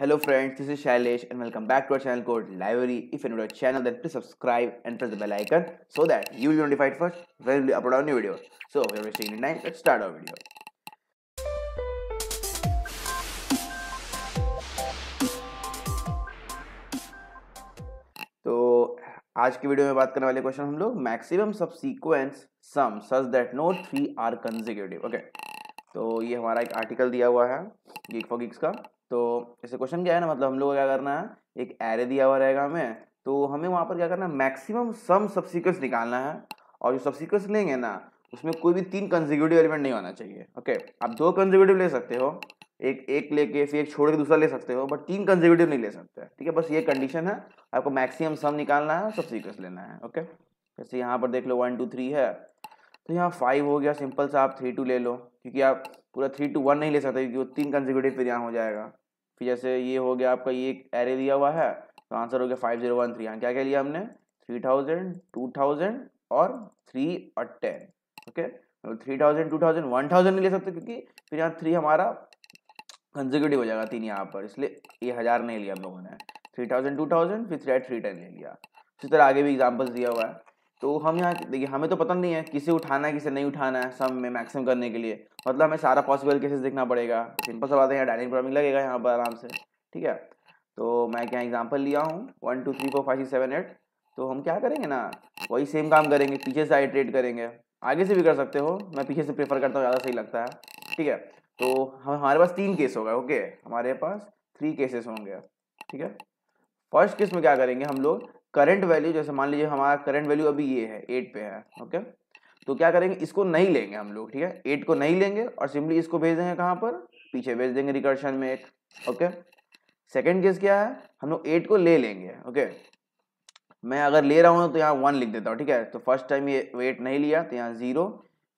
Hello friends, this is Shailesh and welcome back to our channel called Library. If you're new to our channel, then please subscribe and press the bell icon so that you will be notified first when we upload our new video. So, without wasting any time, let's start our video. तो आज की video में बात करने वाले question हम लोग maximum subsequence sum such that no three are consecutive okay तो ये हमारा एक आर्टिकल दिया हुआ है गीक फॉर गीक्स का तो इसे क्वेश्चन क्या है ना मतलब हम लोग को क्या करना है एक एरे दिया हुआ रहेगा हमें तो हमें वहाँ पर क्या करना है मैक्सिमम सम सबसिक्वेंस निकालना है और जो सबसिक्वेंस लेंगे ना उसमें कोई भी तीन कंजिक्यूटिव एलिमेंट नहीं होना चाहिए ओके आप दो कंजिक्यूटिव ले सकते हो एक एक लेके फिर एक छोड़ के दूसरा ले सकते हो बट तीन कंजिक्यूटिव नहीं ले सकते ठीक है बस ये कंडीशन है आपको मैक्सिमम सम निकालना है और सबसिक्वेंस लेना है ओके जैसे यहाँ पर देख लो वन टू थ्री है तो यहाँ फाइव हो गया सिंपल सा आप थ्री टू ले लो क्योंकि आप पूरा थ्री टू वन नहीं ले सकते क्योंकि वो तीन कंजिक्यूटिव फिर यहाँ हो जाएगा फिर जैसे ये हो गया आपका ये एक एरे दिया हुआ है तो आंसर हो गया फाइव जीरो वन थ्री यहाँ क्या कह लिया हमने थ्री थाउजेंड टू थाउजेंड और थ्री और ten okay three thousand two thousand one thousand नहीं ले सकते क्योंकि फिर यहाँ थ्री हमारा कंजिक्यूटिव हो जाएगा तीन यहाँ पर इसलिए ये हज़ार नहीं लिया हम लोगों ने थ्री थाउजेंड टू थाउजेंड फिर थ्री थ्री टेन ले लिया इसी तरह आगे भी एग्जाम्पल्स दिया हुआ है तो हम यहाँ देखिए हमें तो पता नहीं है किसे उठाना है किसे नहीं उठाना है सब में मैक्सिमम करने के लिए मतलब हमें सारा पॉसिबल केसेस देखना पड़ेगा सिंपल सा बात है यहाँ डायनिंग प्रॉब्लम लगेगा यहाँ पर आराम से ठीक है तो मैं क्या एग्जाम्पल लिया हूँ one two three four five six seven eight तो हम क्या करेंगे ना वही सेम काम करेंगे पीछे से आइट्रेट करेंगे आगे से भी कर सकते हो मैं पीछे से प्रेफर करता हूँ ज़्यादा सही लगता है ठीक है तो हम हमारे पास तीन केस होगा ओके हमारे पास थ्री केसेस होंगे ठीक है फर्स्ट केस में क्या करेंगे हम लोग करंट वैल्यू जैसे मान लीजिए हमारा करंट वैल्यू अभी ये है एट पे है ओके तो क्या करेंगे इसको नहीं लेंगे हम लोग ठीक है एट को नहीं लेंगे और सिंपली इसको भेज देंगे कहाँ पर पीछे भेज देंगे रिकर्शन में एक ओके सेकेंड केस क्या है हम लोग एट को ले लेंगे ओके मैं अगर ले रहा हूँ तो यहाँ वन लिख देता हूँ ठीक है तो फर्स्ट टाइम ये वेट नहीं लिया तो यहाँ जीरो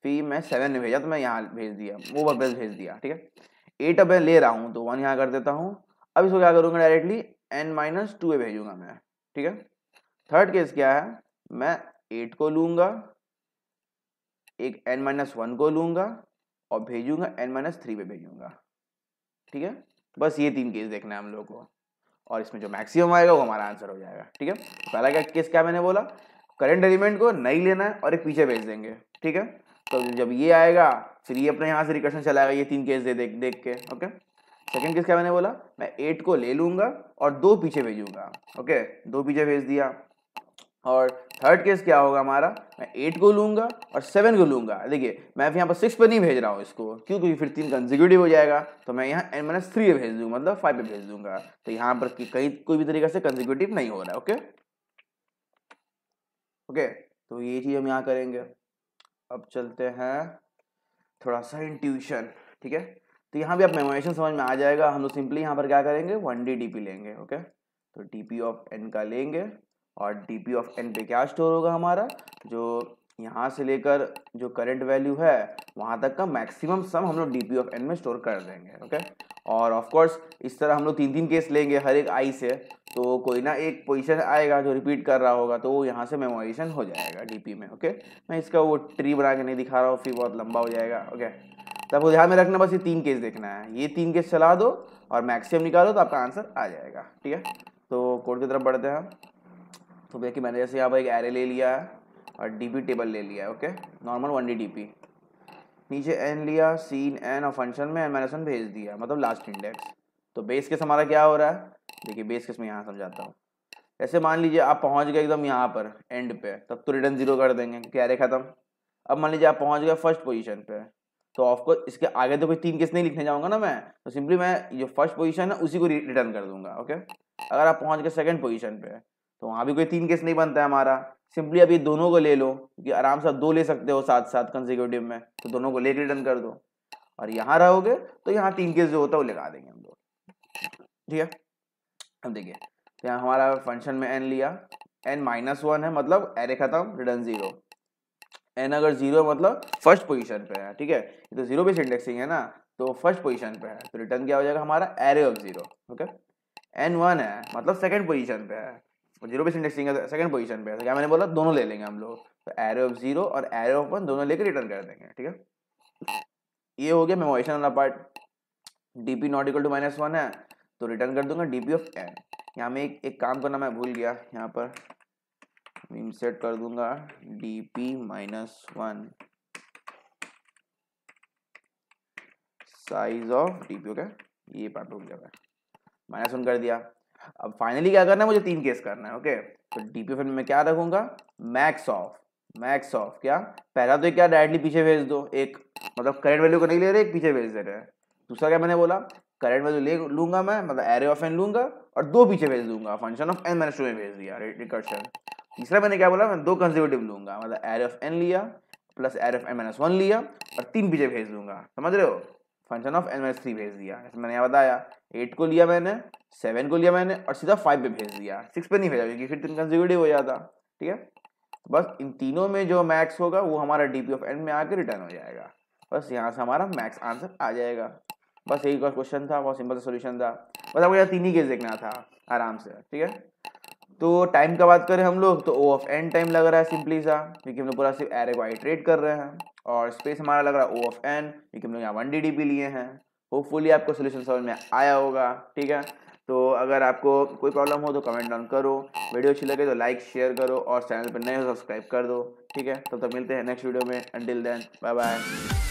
फिर मैं सेवन में भेजा तो मैं यहाँ भेज दिया वो बस भेज दिया ठीक है एट अब मैं ले रहा हूँ तो वन यहाँ कर देता हूँ अब इसको क्या करूँगा directly n minus two a भेजूंगा मैं ठीक है थर्ड केस क्या है मैं एट को लूंगा एक एन माइनस वन को लूंगा और भेजूंगा एन माइनस थ्री पे भेजूंगा ठीक है बस ये तीन केस देखना है हम लोगों को और इसमें जो मैक्सिमम आएगा वो हमारा आंसर हो जाएगा ठीक है तो पहला क्या केस क्या मैंने बोला करंट एलिमेंट को नहीं लेना है और एक पीछे भेज देंगे ठीक है तो जब ये आएगा फिर ये अपने यहाँ से रिकर्शन चलाएगा ये तीन केस दे देख देख के ओके सेकंड केस क्या मैंने बोला मैं एट को ले लूंगा और दो पीछे भेजूंगा ओके दो पीछे भेज दिया और थर्ड केस क्या होगा हमारा मैं एट को लूंगा और सेवन को लूंगा देखिए मैं यहाँ पर सिक्स पर नहीं भेज रहा हूँ इसको क्यों क्योंकि फिर तीन कंजिक्यूटिव हो जाएगा तो मैं यहाँ एन माइनस थ्री भेज दूंगा मतलब फाइव पे भेज दूंगा तो यहाँ पर कहीं कोई भी तरीके से कंजिक्यूटिव नहीं हो रहा है ओके ओके तो ये चीज़ हम यहाँ करेंगे अब चलते हैं थोड़ा सा इंट्यूशन ठीक है तो यहाँ भी आप मेमोरेशन समझ में आ जाएगा हम लोग सिंपली यहाँ पर क्या करेंगे वन डी डी लेंगे ओके तो डी ऑफ एन का लेंगे और डी पी ऑफ एन पे क्या स्टोर होगा हमारा जो यहाँ से लेकर जो करेंट वैल्यू है वहाँ तक का मैक्सिमम सम हम लोग डी पी ऑफ एन में स्टोर कर देंगे ओके और ऑफ कोर्स इस तरह हम लोग तीन तीन केस लेंगे हर एक आई से तो कोई ना एक पोजिशन आएगा जो रिपीट कर रहा होगा तो वो यहाँ से मेमोराइजेशन हो जाएगा पी में ओके मैं इसका वो ट्री बना के नहीं दिखा रहा हूँ फिर बहुत लंबा हो जाएगा ओके तब वो ध्यान में रखना बस ये तीन केस देखना है ये तीन केस चला दो और मैक्सिमम निकालो तो आपका आंसर आ जाएगा ठीक है तो कोड की तरफ बढ़ते हैं हम तो देखिए मैंने जैसे यहाँ पर एक एरे ले लिया है और डीपी टेबल ले लिया है okay normal one D DP नीचे एन लिया सीन एन और फंक्शन में एन माइनस वन भेज दिया मतलब लास्ट इंडेक्स तो बेस केस हमारा क्या हो रहा है देखिए बेस केस में यहाँ समझाता हूँ ऐसे मान लीजिए आप पहुँच गए एकदम यहाँ पर एंड पे तब तो रिटर्न जीरो कर देंगे क्या एरे खत्म अब मान लीजिए आप पहुँच गए फर्स्ट पोजीशन पर तो ऑफकोर्स इसके आगे तो कोई तीन केस नहीं लिखने जाऊँगा ना मैं तो सिंपली मैं जो फर्स्ट पोजीशन है उसी को रिटर्न कर दूंगा ओके अगर आप पहुँच गए सेकेंड पोजीशन पे तो वहाँ भी कोई तीन केस नहीं बनता है हमारा सिंपली अभी दोनों को ले लो क्योंकि आराम से दो ले सकते हो साथ साथ कंजिक्यूटिव में तो दोनों को लेकर रिटर्न कर दो और यहाँ रहोगे तो यहाँ तीन केस जो होता है वो लगा देंगे हम लोग ठीक है अब देखिए तो यहाँ हमारा फंक्शन में एन लिया एन माइनस वन है मतलब एरे खत्म रिटर्न जीरो एन अगर जीरो मतलब फर्स्ट पोजिशन पे है ठीक है तो जीरो बेस इंडेक्सिंग है ना तो फर्स्ट पोजिशन पे है तो रिटर्न क्या हो जाएगा हमारा array of zero okay n one है मतलब सेकेंड पोजिशन पे है जीरो बेस इंडेक्सिंग है सेकंड पोजीशन पे है तो क्या मैंने बोला दोनों ले लेंगे हम लोग तो एरो ऑफ जीरो और एरो ऑफ वन दोनों लेकर रिटर्न कर देंगे ठीक है ये हो गया मेमोरेशन वाला part D P not equal to minus one है तो रिटर्न कर दूंगा डी पी ऑफ एन यहाँ में एक एक काम करना मैं भूल गया यहाँ पर इंसेट कर दूंगा D P minus one size of D P okay ये पार्ट हो गया माइनस वन कर दिया अब फाइनली क्या करना है मुझे तीन केस करना है ओके तो डीपीएफ में क्या रखूंगा मैक्स ऑफ मैक्स ऑफ क्या पहला तो क्या डायरेक्टली पीछे भेज दो एक मतलब करेंट वैल्यू को नहीं ले रहे एक पीछे भेज दे रहे दूसरा क्या मैंने बोला करेंट वैल्यू ले लूंगा मैं मतलब एरे ऑफ एन लूंगा और दो पीछे भेज दूंगा फंक्शन ऑफ एन मैंने टू में भेज दिया रिकर्शन तीसरा मैंने क्या बोला मैं दो कंजर्वेटिव लूंगा मतलब एरे ऑफ एन लिया plus array of n minus one लिया और तीन पीछे भेज दूंगा समझ रहे हो function of n minus three भेज दिया जैसे मैंने यहाँ बताया एट को लिया मैंने सेवन को लिया मैंने और सीधा फाइव पे भेज दिया सिक्स पे नहीं भेजा क्योंकि फिर तीन तो कंजिक्यूटिव हो जाता ठीक है तो बस इन तीनों में जो मैक्स होगा वो हमारा डी पी ऑफ एन में आके रिटर्न हो जाएगा बस यहाँ से हमारा मैक्स आंसर आ जाएगा बस यही क्वेश्चन था बहुत सिंपल सा सोल्यूशन था बस आपको यहाँ तीन ही केस देखना था आराम से ठीक है तो टाइम का बात करें हम लोग तो ओ ऑफ एन टाइम लग रहा है सिंपली सा क्योंकि हम लोग पूरा सिर्फ एरे को आइट्रेट कर रहे हैं और स्पेस हमारा लग रहा है ओ ऑफ एन क्योंकि हम लोग यहाँ वन डी डी लिए हैं होपफुली आपको सोल्यूशन समझ में आया होगा ठीक है तो अगर आपको कोई प्रॉब्लम हो तो कमेंट डाउन करो वीडियो अच्छी लगे तो लाइक शेयर करो और चैनल पर नए हो सब्सक्राइब तो कर दो ठीक है तब तो तक मिलते हैं नेक्स्ट वीडियो में अंटिल देन बाय बाय